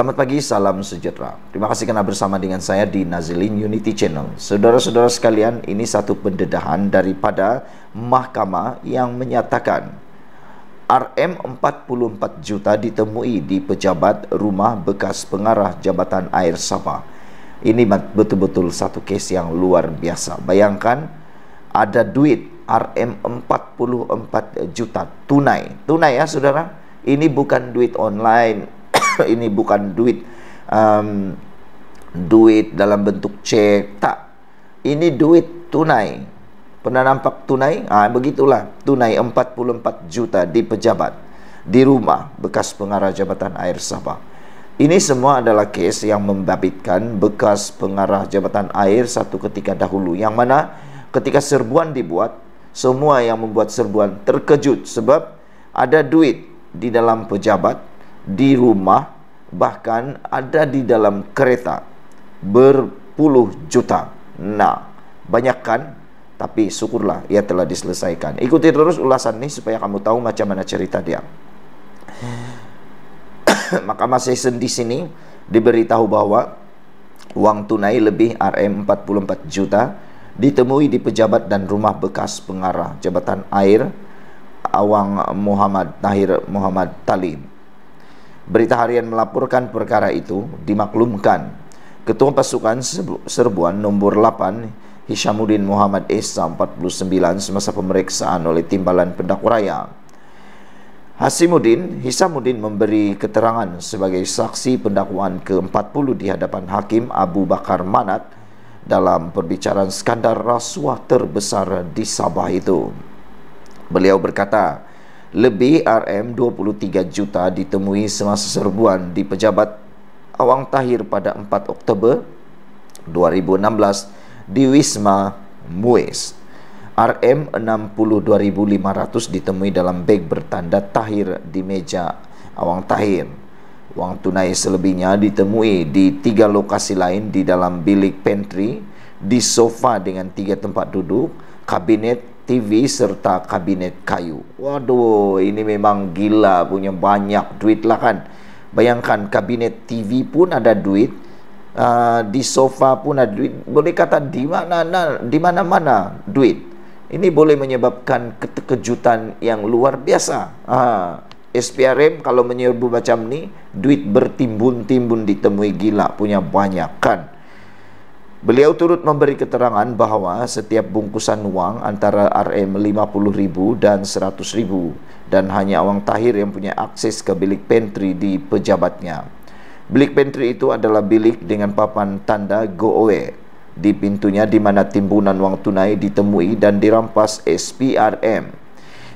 Selamat pagi, salam sejahtera. Terima kasih karena bersama dengan saya di Nazilin Unity Channel. Saudara-saudara sekalian, ini satu pendedahan daripada mahkamah yang menyatakan RM 44 juta ditemui di pejabat rumah bekas pengarah Jabatan Air Sabah. Ini betul-betul satu kes yang luar biasa. Bayangkan ada duit RM 44 juta tunai. Tunai ya saudara. Ini bukan duit online, Maka ini bukan duit um, Duit dalam bentuk cek Tak Ini duit tunai Pernah nampak tunai? Ah ha, Begitulah Tunai 44 juta di pejabat Di rumah bekas pengarah Jabatan Air Sabah ini semua adalah kes yang membabitkan bekas pengarah Jabatan Air satu ketika dahulu yang mana ketika serbuan dibuat semua yang membuat serbuan terkejut sebab ada duit di dalam pejabat di rumah bahkan ada di dalam kereta berpuluh juta. Nah, banyakkan, Tapi syukurlah ia telah diselesaikan. Ikuti terus ulasan ini supaya kamu tahu macam mana cerita dia. Mahkamah Session di sini diberitahu bahwa uang tunai lebih RM44 juta ditemui di pejabat dan rumah bekas pengarah Jabatan Air Awang Muhammad Tahir Muhammad Talim. Berita harian melaporkan perkara itu dimaklumkan. Ketua Pasukan Serbuan Nombor 8 Hishamuddin Muhammad Esa 49 semasa pemeriksaan oleh Timbalan Pendak Raya. Hasimuddin Hisamuddin memberi keterangan sebagai saksi pendakwaan ke-40 di hadapan Hakim Abu Bakar Manat dalam perbicaraan skandal rasuah terbesar di Sabah itu. Beliau berkata, lebih RM23 juta ditemui semasa serbuan di pejabat Awang Tahir pada 4 Oktober 2016 di Wisma Muiz. RM62,500 ditemui dalam beg bertanda Tahir di meja Awang Tahir. Wang tunai selebihnya ditemui di tiga lokasi lain di dalam bilik pantry, di sofa dengan tiga tempat duduk, kabinet TV serta kabinet kayu. Waduh, ini memang gila punya banyak duit lah kan. Bayangkan kabinet TV pun ada duit, uh, di sofa pun ada duit. Boleh kata di mana nah, di mana mana duit. Ini boleh menyebabkan keterkejutan yang luar biasa. Uh, ah, SPRM kalau menyerbu macam ni, duit bertimbun-timbun ditemui gila punya banyak kan. Beliau turut memberi keterangan bahawa setiap bungkusan wang antara RM50,000 dan RM100,000 dan hanya awang tahir yang punya akses ke bilik pantry di pejabatnya. Bilik pantry itu adalah bilik dengan papan tanda go away di pintunya di mana timbunan wang tunai ditemui dan dirampas SPRM.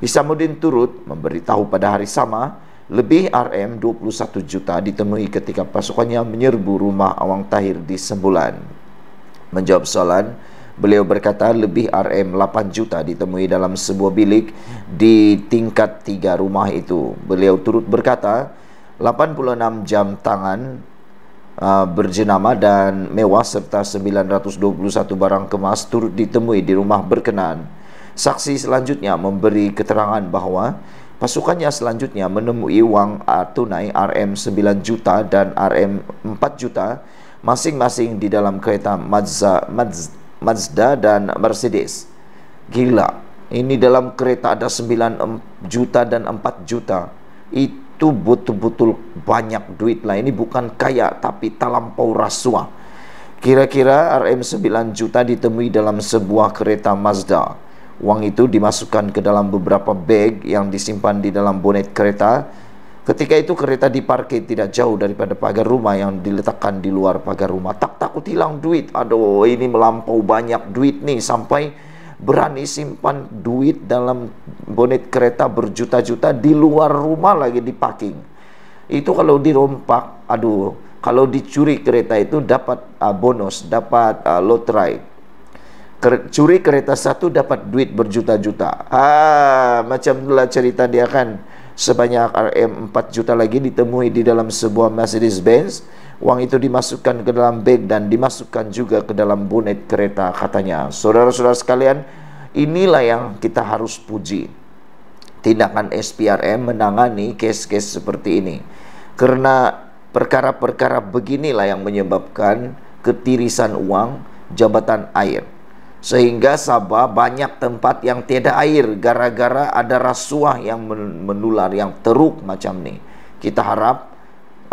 Isamuddin turut memberitahu pada hari sama lebih RM21 juta ditemui ketika pasukannya menyerbu rumah Awang Tahir di Sembulan menjawab soalan Beliau berkata lebih RM8 juta ditemui dalam sebuah bilik di tingkat tiga rumah itu Beliau turut berkata 86 jam tangan uh, berjenama dan mewah serta 921 barang kemas turut ditemui di rumah berkenaan Saksi selanjutnya memberi keterangan bahawa pasukannya selanjutnya menemui wang uh, tunai RM9 juta dan RM4 juta masing-masing di dalam kereta Mazda, Mazda dan Mercedes. Gila, ini dalam kereta ada 9 juta dan 4 juta. Itu betul-betul banyak duit lah. Ini bukan kaya tapi talampau rasuah. Kira-kira RM9 juta ditemui dalam sebuah kereta Mazda. Wang itu dimasukkan ke dalam beberapa bag yang disimpan di dalam bonet kereta. Ketika itu kereta diparkir tidak jauh daripada pagar rumah yang diletakkan di luar pagar rumah. Tak takut hilang duit. Aduh, ini melampau banyak duit nih sampai berani simpan duit dalam bonet kereta berjuta-juta di luar rumah lagi di parking. Itu kalau dirompak, aduh, kalau dicuri kereta itu dapat uh, bonus, dapat uh, ah, lotre. curi kereta satu dapat duit berjuta-juta. Ah, macamlah cerita dia kan sebanyak RM4 juta lagi ditemui di dalam sebuah Mercedes Benz. Wang itu dimasukkan ke dalam beg dan dimasukkan juga ke dalam bonet kereta katanya. Saudara-saudara sekalian, inilah yang kita harus puji. Tindakan SPRM menangani kes-kes seperti ini. Karena perkara-perkara beginilah yang menyebabkan ketirisan uang jabatan air sehingga Sabah banyak tempat yang tiada air gara-gara ada rasuah yang menular yang teruk macam ni. Kita harap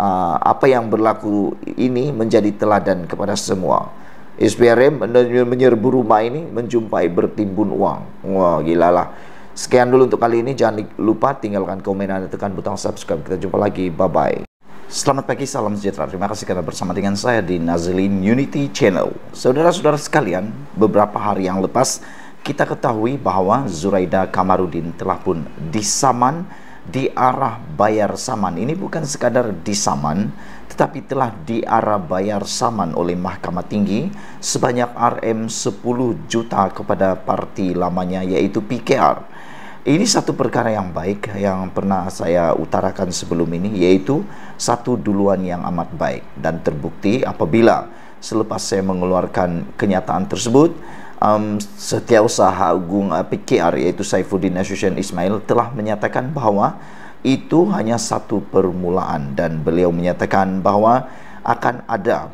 uh, apa yang berlaku ini menjadi teladan kepada semua. SPRM menyerbu rumah ini menjumpai bertimbun uang. Wah gila lah. Sekian dulu untuk kali ini. Jangan lupa tinggalkan komen dan tekan butang subscribe. Kita jumpa lagi. Bye-bye. Selamat pagi, salam sejahtera. Terima kasih karena bersama dengan saya di Nazlin Unity Channel. Saudara-saudara sekalian, beberapa hari yang lepas kita ketahui bahwa Zuraida Kamarudin telah pun disaman di arah Bayar Saman. Ini bukan sekadar disaman, tetapi telah di arah Bayar Saman oleh Mahkamah Tinggi sebanyak RM 10 juta kepada parti lamanya yaitu PKR Ini satu perkara yang baik yang pernah saya utarakan sebelum ini yaitu satu duluan yang amat baik dan terbukti apabila selepas saya mengeluarkan kenyataan tersebut um, setiausaha agung uh, eh, PKR yaitu Saifuddin Association Ismail telah menyatakan bahawa itu hanya satu permulaan dan beliau menyatakan bahawa akan ada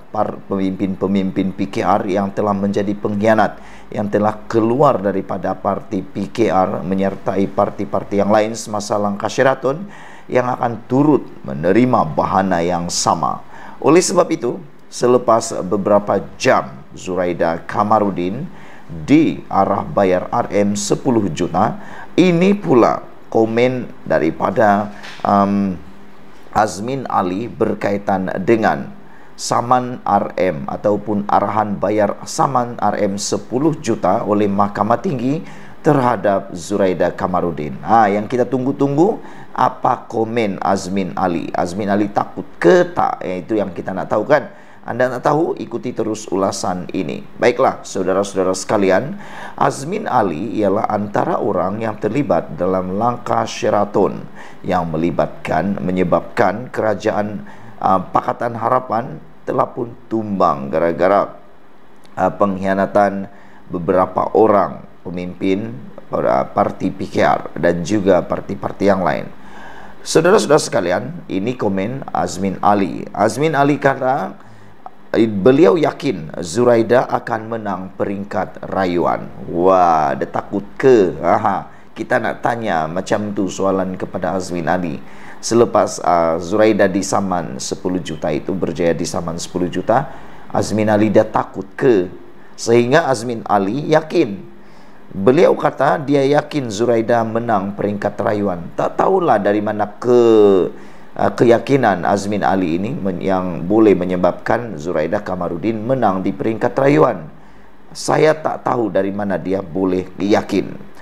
pemimpin-pemimpin PKR yang telah menjadi pengkhianat yang telah keluar daripada parti PKR menyertai parti-parti yang lain semasa langkah syaratun yang akan turut menerima bahana yang sama. Oleh sebab itu, selepas beberapa jam Zuraida Kamarudin di arah bayar RM10 juta, ini pula komen daripada um, Azmin Ali berkaitan dengan saman RM ataupun arahan bayar saman RM 10 juta oleh Mahkamah Tinggi terhadap Zuraida Kamarudin. Ha, yang kita tunggu-tunggu apa komen Azmin Ali. Azmin Ali takut ke tak? Eh, itu yang kita nak tahu kan? Anda nak tahu, ikuti terus ulasan ini. Baiklah, saudara-saudara sekalian, Azmin Ali ialah antara orang yang terlibat dalam langkah Sheraton yang melibatkan menyebabkan kerajaan uh, Pakatan Harapan telah pun tumbang gara-gara uh, pengkhianatan beberapa orang pemimpin uh, parti PKR dan juga parti-parti yang lain. Saudara-saudara sekalian, ini komen Azmin Ali. Azmin Ali kata beliau yakin Zuraida akan menang peringkat rayuan. Wah, dia takut ke? Aha kita nak tanya macam tu soalan kepada Azmin Ali selepas uh, Zuraida disaman 10 juta itu berjaya disaman 10 juta Azmin Ali dia takut ke sehingga Azmin Ali yakin beliau kata dia yakin Zuraida menang peringkat rayuan tak tahulah dari mana ke uh, keyakinan Azmin Ali ini yang boleh menyebabkan Zuraida Kamarudin menang di peringkat rayuan saya tak tahu dari mana dia boleh yakin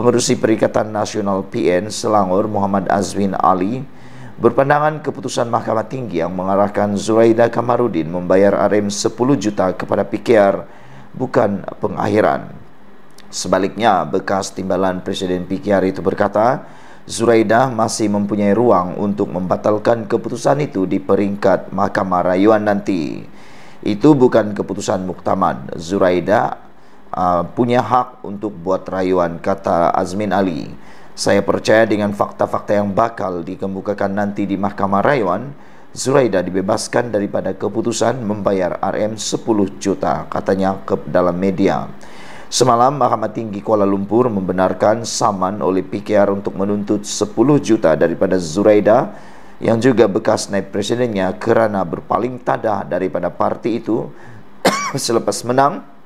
Pengurusi Perikatan Nasional PN Selangor Muhammad Azwin Ali berpandangan keputusan Mahkamah Tinggi yang mengarahkan Zuraida Kamarudin membayar RM10 juta kepada PKR bukan pengakhiran. Sebaliknya, bekas timbalan Presiden PKR itu berkata, Zuraida masih mempunyai ruang untuk membatalkan keputusan itu di peringkat Mahkamah Rayuan nanti. Itu bukan keputusan muktamad. Zuraida Ah, punya hak untuk buat rayuan kata Azmin Ali saya percaya dengan fakta-fakta yang bakal dikemukakan nanti di mahkamah rayuan Zuraida dibebaskan daripada keputusan membayar RM10 juta katanya ke dalam media Semalam Mahkamah Tinggi Kuala Lumpur membenarkan saman oleh PKR untuk menuntut 10 juta daripada Zuraida yang juga bekas naib presidennya kerana berpaling tadah daripada parti itu selepas menang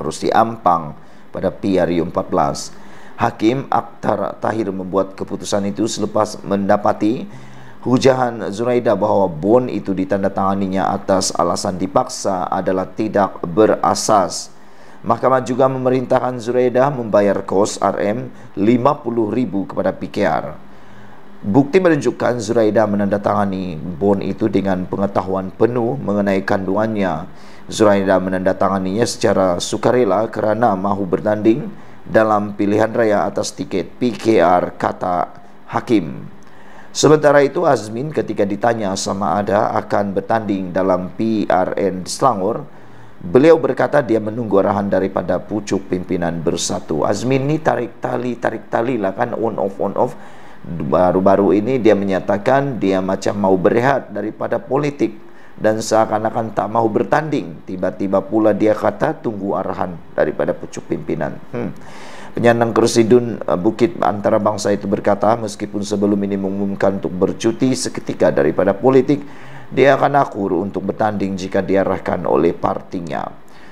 kerusi ampang pada PRU 14. Hakim Akhtar Tahir membuat keputusan itu selepas mendapati hujahan Zuraida bahawa bon itu ditandatanganinya atas alasan dipaksa adalah tidak berasas. Mahkamah juga memerintahkan Zuraida membayar kos RM 50,000 kepada PKR. Bukti menunjukkan Zuraida menandatangani bon itu dengan pengetahuan penuh mengenai kandungannya. Zuraida menandatanganinya secara sukarela kerana mahu bertanding dalam pilihan raya atas tiket PKR kata Hakim. Sementara itu Azmin ketika ditanya sama ada akan bertanding dalam PRN Selangor, beliau berkata dia menunggu arahan daripada pucuk pimpinan bersatu. Azmin ni tarik tali, tarik tali lah kan on off, on off baru-baru ini dia menyatakan dia macam mau berehat daripada politik dan seakan-akan tak mau bertanding tiba-tiba pula dia kata tunggu arahan daripada pucuk pimpinan hmm. penyandang kursi dun eh, bukit antara bangsa itu berkata meskipun sebelum ini mengumumkan untuk bercuti seketika daripada politik dia akan akur untuk bertanding jika diarahkan oleh partinya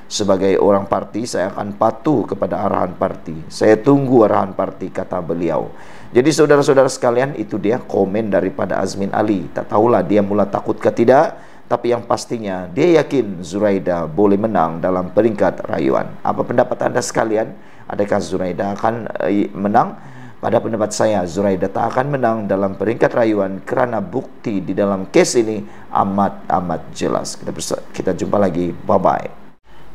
sebagai orang parti saya akan patuh kepada arahan parti saya tunggu arahan parti kata beliau jadi saudara-saudara sekalian itu dia komen daripada Azmin Ali. Tak tahulah dia mula takut ke tidak. Tapi yang pastinya dia yakin Zuraida boleh menang dalam peringkat rayuan. Apa pendapat anda sekalian? Adakah Zuraida akan eh, menang? Pada pendapat saya, Zuraida tak akan menang dalam peringkat rayuan kerana bukti di dalam kes ini amat-amat jelas. Kita, kita jumpa lagi. Bye-bye.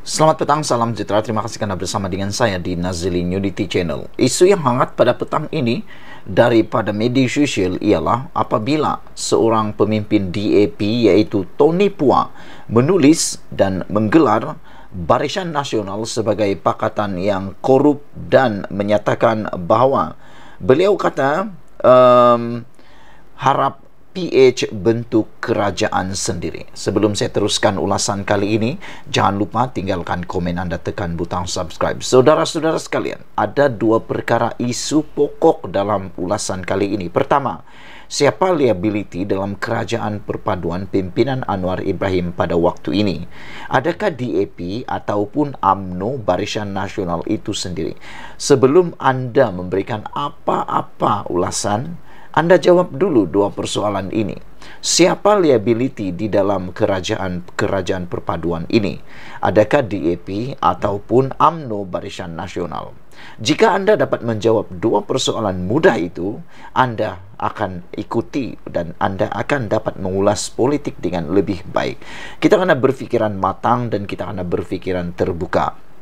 Selamat petang, salam sejahtera. Terima kasih kerana bersama dengan saya di Nazili Nudity Channel. Isu yang hangat pada petang ini daripada media sosial ialah apabila seorang pemimpin DAP yaitu Tony Pua menulis dan menggelar Barisan Nasional sebagai pakatan yang korup dan menyatakan bahawa beliau kata um, harap PH bentuk kerajaan sendiri. Sebelum saya teruskan ulasan kali ini, jangan lupa tinggalkan komen anda tekan butang subscribe. Saudara-saudara sekalian, ada dua perkara isu pokok dalam ulasan kali ini. Pertama, siapa liability dalam kerajaan perpaduan pimpinan Anwar Ibrahim pada waktu ini? Adakah DAP ataupun AMNO Barisan Nasional itu sendiri? Sebelum anda memberikan apa-apa ulasan, Anda jawab dulu dua persoalan ini. Siapa liability di dalam kerajaan-kerajaan perpaduan ini? Adakah DAP ataupun AMNO Barisan Nasional? Jika Anda dapat menjawab dua persoalan mudah itu, Anda akan ikuti dan Anda akan dapat mengulas politik dengan lebih baik. Kita akan berpikiran matang dan kita akan berpikiran terbuka.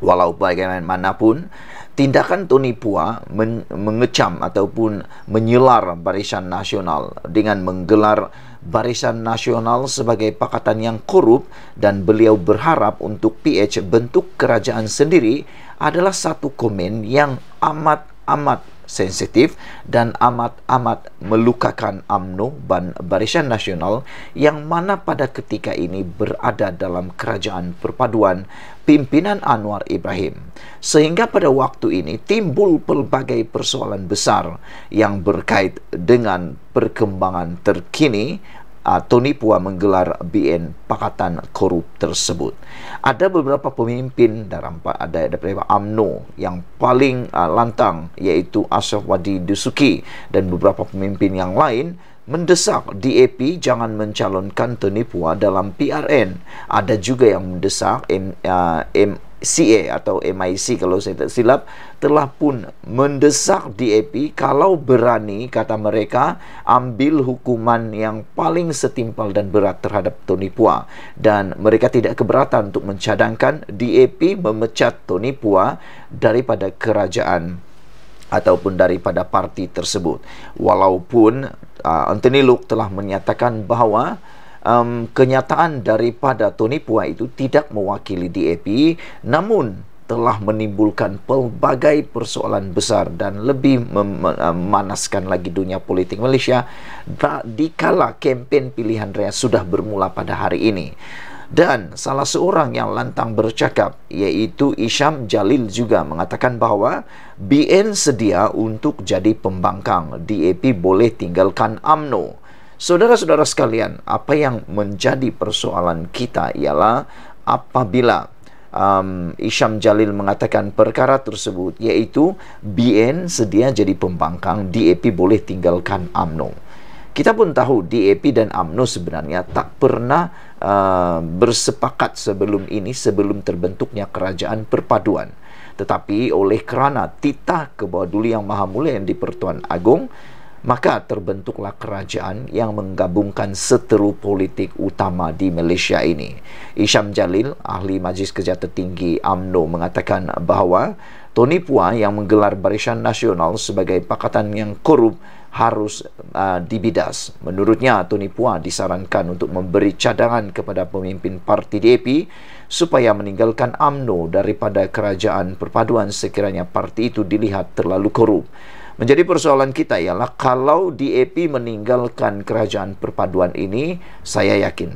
Walau bagaimanapun, tindakan Tony Pua men- mengecam ataupun menyelar Barisan Nasional dengan menggelar Barisan Nasional sebagai pakatan yang korup dan beliau berharap untuk PH bentuk kerajaan sendiri adalah satu komen yang amat amat sensitif dan amat amat melukakan AMNO dan Barisan Nasional yang mana pada ketika ini berada dalam kerajaan perpaduan pimpinan Anwar Ibrahim. Sehingga pada waktu ini timbul pelbagai persoalan besar yang berkait dengan perkembangan terkini uh, Tony Pua menggelar BN Pakatan Korup tersebut. Ada beberapa pemimpin dalam ada ada AMNO yang paling uh, lantang yaitu Asyaf Wadi Dusuki dan beberapa pemimpin yang lain mendesak DAP jangan mencalonkan Tony Pua dalam PRN. Ada juga yang mendesak M, uh, MCA atau MIC kalau saya tak silap telah pun mendesak DAP kalau berani kata mereka ambil hukuman yang paling setimpal dan berat terhadap Tony Pua dan mereka tidak keberatan untuk mencadangkan DAP memecat Tony Pua daripada kerajaan ataupun daripada parti tersebut walaupun uh, Anthony Luke telah menyatakan bahawa um, kenyataan daripada Tony Pua itu tidak mewakili DAP namun telah menimbulkan pelbagai persoalan besar dan lebih uh, memanaskan lagi dunia politik Malaysia dikala kempen pilihan raya sudah bermula pada hari ini. Dan salah seorang yang lantang bercakap iaitu Isham Jalil juga mengatakan bahawa BN sedia untuk jadi pembangkang. DAP boleh tinggalkan AMNO. Saudara-saudara sekalian, apa yang menjadi persoalan kita ialah apabila um, Isham Jalil mengatakan perkara tersebut iaitu BN sedia jadi pembangkang, DAP boleh tinggalkan AMNO. Kita pun tahu DAP dan AMNO sebenarnya tak pernah Uh, bersepakat sebelum ini sebelum terbentuknya kerajaan perpaduan tetapi oleh kerana titah kebawaduli yang maha mulia yang dipertuan agung maka terbentuklah kerajaan yang menggabungkan seteru politik utama di Malaysia ini. Isham Jalil, ahli Majlis Kerja Tertinggi AMNO mengatakan bahawa Tony Pua yang menggelar Barisan Nasional sebagai pakatan yang korup harus uh, dibidas. Menurutnya, Tony Pua disarankan untuk memberi cadangan kepada pemimpin parti DAP supaya meninggalkan AMNO daripada kerajaan perpaduan sekiranya parti itu dilihat terlalu korup. Menjadi persoalan kita ialah kalau DAP meninggalkan kerajaan perpaduan ini, saya yakin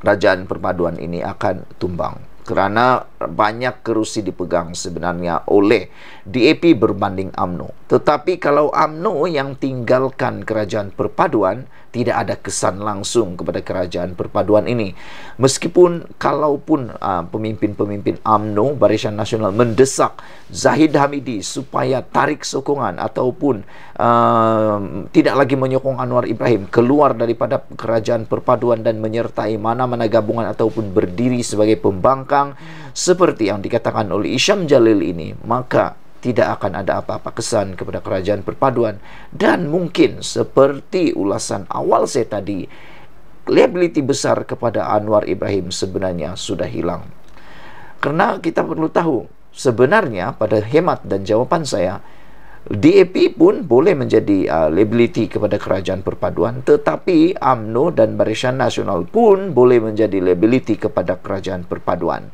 kerajaan perpaduan ini akan tumbang kerana banyak kerusi dipegang sebenarnya oleh DAP berbanding AMNO. Tetapi kalau AMNO yang tinggalkan kerajaan perpaduan, tidak ada kesan langsung kepada kerajaan perpaduan ini. Meskipun kalaupun ah, pemimpin-pemimpin uh, AMNO Barisan Nasional mendesak Zahid Hamidi supaya tarik sokongan ataupun uh, tidak lagi menyokong Anwar Ibrahim keluar daripada kerajaan perpaduan dan menyertai mana-mana gabungan ataupun berdiri sebagai pembangkang datang seperti yang dikatakan oleh Isham Jalil ini maka tidak akan ada apa-apa kesan kepada kerajaan perpaduan dan mungkin seperti ulasan awal saya tadi liability besar kepada Anwar Ibrahim sebenarnya sudah hilang kerana kita perlu tahu sebenarnya pada hemat dan jawapan saya DAP pun boleh menjadi uh, liability kepada kerajaan perpaduan tetapi AMNO dan Barisan Nasional pun boleh menjadi liability kepada kerajaan perpaduan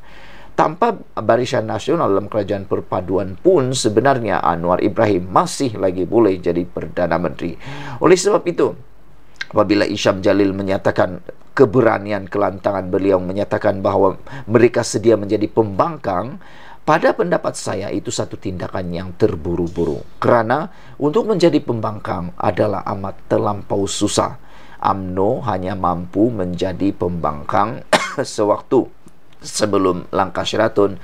tanpa Barisan Nasional dalam kerajaan perpaduan pun sebenarnya Anwar Ibrahim masih lagi boleh jadi Perdana Menteri oleh sebab itu apabila Isham Jalil menyatakan keberanian kelantangan beliau menyatakan bahawa mereka sedia menjadi pembangkang Pada pendapat saya itu satu tindakan yang terburu-buru karena untuk menjadi pembangkang adalah amat terlampau susah. AMNO hanya mampu menjadi pembangkang sewaktu sebelum langkah Sheraton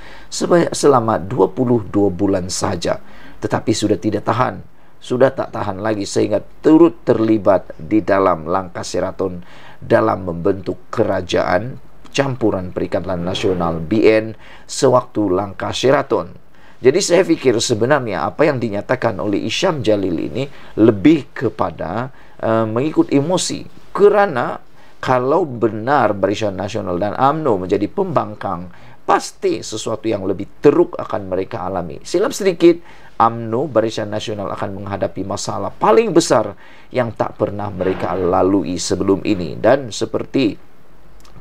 selama 22 bulan saja. Tetapi sudah tidak tahan, sudah tak tahan lagi sehingga turut terlibat di dalam langkah Sheraton dalam membentuk kerajaan campuran perikatan nasional BN sewaktu langkah Sheraton. Jadi saya fikir sebenarnya apa yang dinyatakan oleh Isham Jalil ini lebih kepada uh, mengikut emosi kerana kalau benar Barisan Nasional dan AMNO menjadi pembangkang pasti sesuatu yang lebih teruk akan mereka alami. Silap sedikit, AMNO Barisan Nasional akan menghadapi masalah paling besar yang tak pernah mereka lalui sebelum ini dan seperti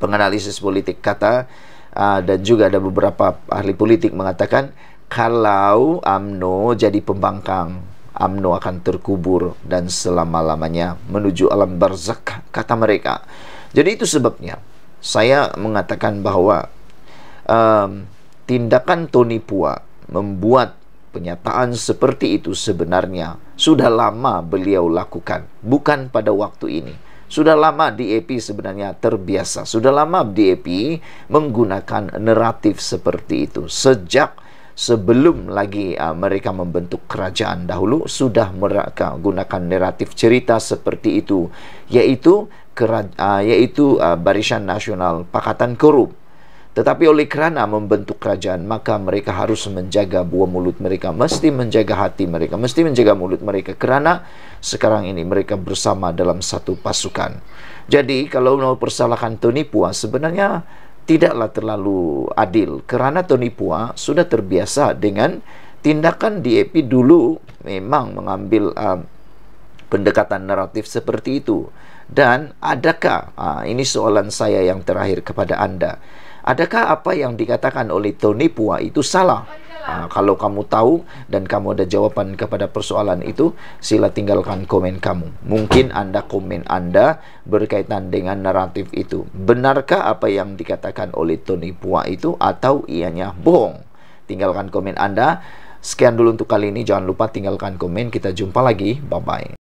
penganalisis politik kata uh, dan juga ada beberapa ahli politik mengatakan kalau AMNO jadi pembangkang AMNO akan terkubur dan selama-lamanya menuju alam barzak kata mereka jadi itu sebabnya saya mengatakan bahwa um, tindakan Tony Pua membuat penyataan seperti itu sebenarnya sudah lama beliau lakukan bukan pada waktu ini sudah lama DAP sebenarnya terbiasa. Sudah lama DAP menggunakan naratif seperti itu. Sejak sebelum lagi uh, mereka membentuk kerajaan dahulu sudah mereka gunakan naratif cerita seperti itu yaitu keraja, uh, yaitu uh, Barisan Nasional Pakatan Korup tetapi oleh kerana membentuk kerajaan Maka mereka harus menjaga buah mulut mereka Mesti menjaga hati mereka Mesti menjaga mulut mereka Kerana sekarang ini mereka bersama dalam satu pasukan Jadi kalau mau persalahkan Tony Pua Sebenarnya tidaklah terlalu adil Kerana Tony Pua sudah terbiasa dengan Tindakan DAP dulu memang mengambil uh, pendekatan naratif seperti itu Dan adakah, uh, ini soalan saya yang terakhir kepada anda adakah apa yang dikatakan oleh Tony Pua itu salah? Uh, kalau kamu tahu dan kamu ada jawaban kepada persoalan itu, sila tinggalkan komen kamu. Mungkin anda komen anda berkaitan dengan naratif itu. Benarkah apa yang dikatakan oleh Tony Pua itu atau ianya bohong? Tinggalkan komen anda. Sekian dulu untuk kali ini. Jangan lupa tinggalkan komen. Kita jumpa lagi. Bye-bye.